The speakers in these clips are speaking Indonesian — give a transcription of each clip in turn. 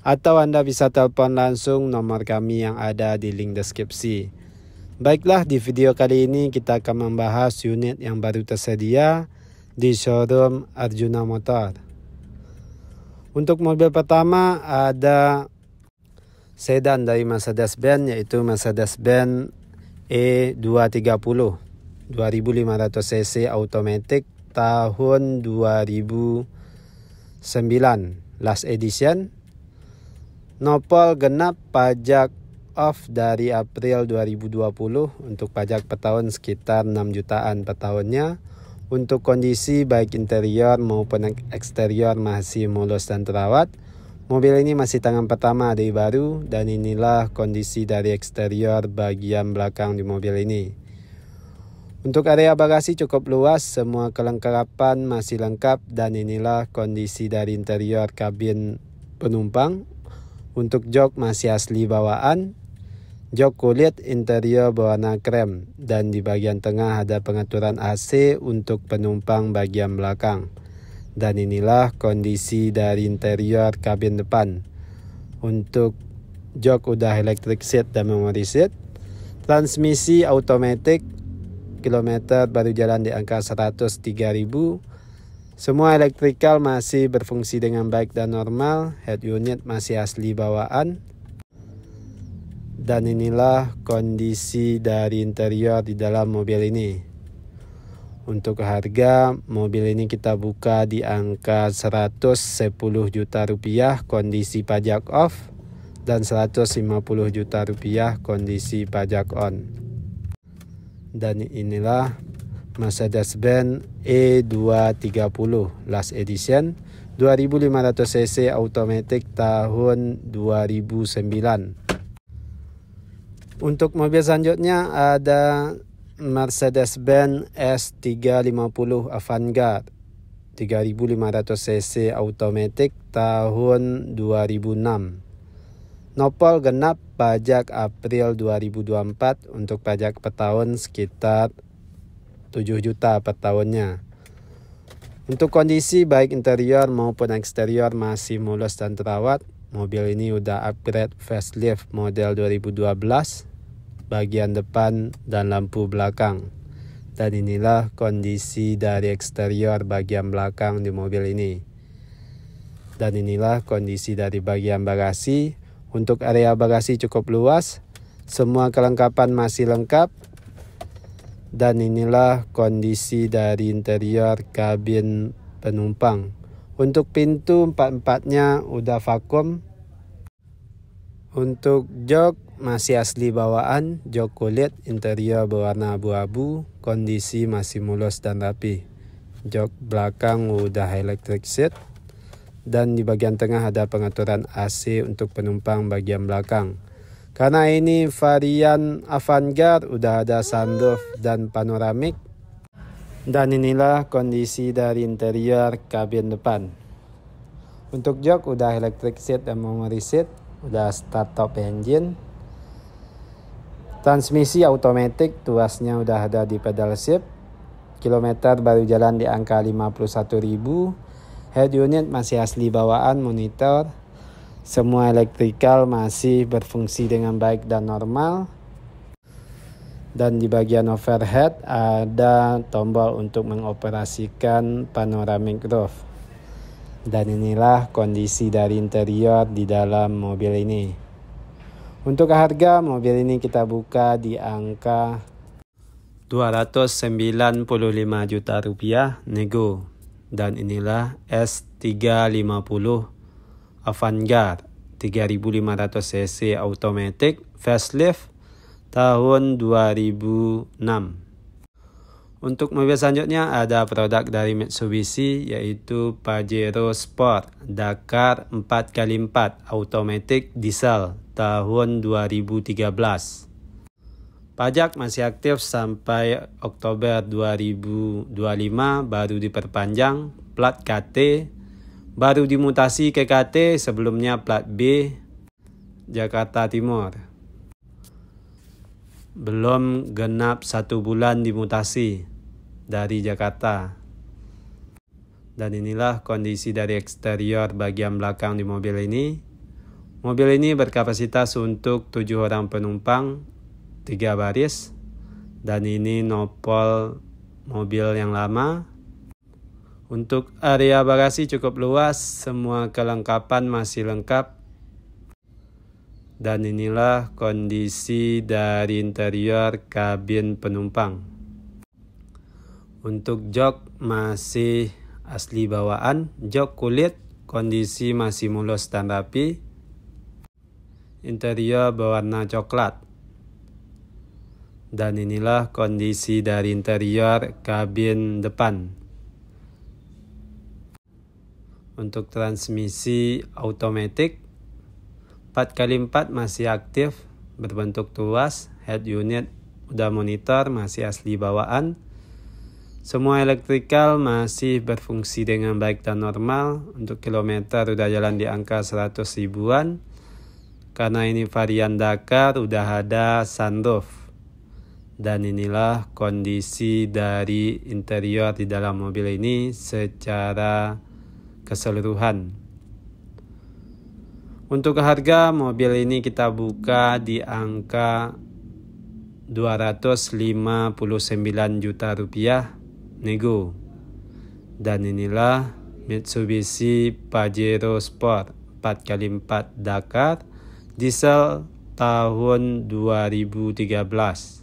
atau Anda bisa telepon langsung nomor kami yang ada di link deskripsi. Baiklah, di video kali ini kita akan membahas unit yang baru tersedia di showroom Arjuna Motor. Untuk mobil pertama ada sedan dari Mercedes-Benz yaitu Mercedes-Benz E230 2500 cc automatic tahun 2009 last edition nopol genap pajak off dari April 2020 untuk pajak per tahun sekitar 6 jutaan per tahunnya. Untuk kondisi baik interior maupun eksterior masih mulus dan terawat. Mobil ini masih tangan pertama dari baru dan inilah kondisi dari eksterior bagian belakang di mobil ini. Untuk area bagasi cukup luas, semua kelengkapan masih lengkap dan inilah kondisi dari interior kabin penumpang untuk jok masih asli bawaan. Jok kulit interior berwarna krem dan di bagian tengah ada pengaturan AC untuk penumpang bagian belakang. Dan inilah kondisi dari interior kabin depan. Untuk jok udah electric seat dan memory seat. Transmisi automatic kilometer baru jalan di angka 103.000 semua elektrikal masih berfungsi dengan baik dan normal, head unit masih asli bawaan. Dan inilah kondisi dari interior di dalam mobil ini. Untuk harga, mobil ini kita buka di angka 110 juta rupiah kondisi pajak off dan 150 juta rupiah kondisi pajak on. Dan inilah Mercedes Benz E230 last edition 2500 cc automatic tahun 2009. Untuk mobil selanjutnya ada Mercedes-Benz S350 Avantgarde 3500 cc automatic tahun 2006. Nopol genap pajak April 2024 untuk pajak per tahun sekitar 7 juta per tahunnya. Untuk kondisi baik interior maupun eksterior masih mulus dan terawat. Mobil ini udah upgrade facelift model 2012, bagian depan dan lampu belakang. Dan inilah kondisi dari eksterior bagian belakang di mobil ini. Dan inilah kondisi dari bagian bagasi. Untuk area bagasi cukup luas, semua kelengkapan masih lengkap dan inilah kondisi dari interior kabin penumpang. Untuk pintu empat-empatnya udah vakum. Untuk jok masih asli bawaan, jok kulit interior berwarna abu-abu, kondisi masih mulus dan rapi. Jok belakang udah electric seat dan di bagian tengah ada pengaturan AC untuk penumpang bagian belakang. Karena ini varian avant-garde udah ada sunroof dan panoramik. Dan inilah kondisi dari interior kabin depan. Untuk jok udah electric seat dan memory seat, udah start top engine. Transmisi automatic tuasnya udah ada di pedal shift. Kilometer baru jalan di angka 51.000. Head unit masih asli bawaan monitor semua elektrikal masih berfungsi dengan baik dan normal. Dan di bagian overhead ada tombol untuk mengoperasikan panoramic roof. Dan inilah kondisi dari interior di dalam mobil ini. Untuk harga mobil ini kita buka di angka 295 juta rupiah nego dan inilah S350 Avantgarde 3500 cc automatic facelift tahun 2006. Untuk mobil selanjutnya ada produk dari Mitsubishi yaitu Pajero Sport Dakar 4x4 automatic diesel tahun 2013. Pajak masih aktif sampai Oktober 2025 baru diperpanjang plat KT baru dimutasi ke KT sebelumnya plat B Jakarta Timur. Belum genap satu bulan dimutasi dari Jakarta. Dan inilah kondisi dari eksterior bagian belakang di mobil ini. Mobil ini berkapasitas untuk tujuh orang penumpang, tiga baris. Dan ini nopol mobil yang lama untuk area bagasi cukup luas, semua kelengkapan masih lengkap. Dan inilah kondisi dari interior kabin penumpang. Untuk jok masih asli bawaan, jok kulit, kondisi masih mulus dan rapi. Interior berwarna coklat. Dan inilah kondisi dari interior kabin depan untuk transmisi automatic 4x4 masih aktif berbentuk tuas head unit udah monitor masih asli bawaan semua elektrikal masih berfungsi dengan baik dan normal untuk kilometer udah jalan di angka 100 ribuan karena ini varian Dakar udah ada sunroof dan inilah kondisi dari interior di dalam mobil ini secara keseluruhan. Untuk harga mobil ini kita buka di angka 259 juta rupiah nego. Dan inilah Mitsubishi Pajero Sport 4x4 Dakar diesel tahun 2013.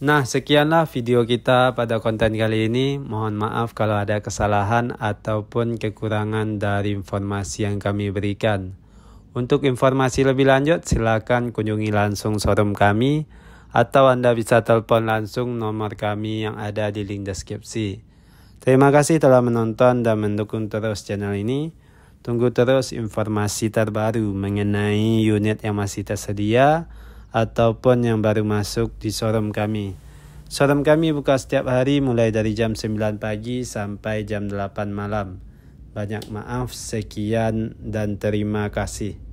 Nah, sekianlah video kita pada konten kali ini. Mohon maaf kalau ada kesalahan ataupun kekurangan dari informasi yang kami berikan. Untuk informasi lebih lanjut, silakan kunjungi langsung showroom kami atau Anda bisa telepon langsung nomor kami yang ada di link deskripsi. Terima kasih telah menonton dan mendukung terus channel ini. Tunggu terus informasi terbaru mengenai unit yang masih tersedia ataupun yang baru masuk di showroom kami. Showroom kami buka setiap hari mulai dari jam 9 pagi sampai jam 8 malam. Banyak maaf, sekian dan terima kasih.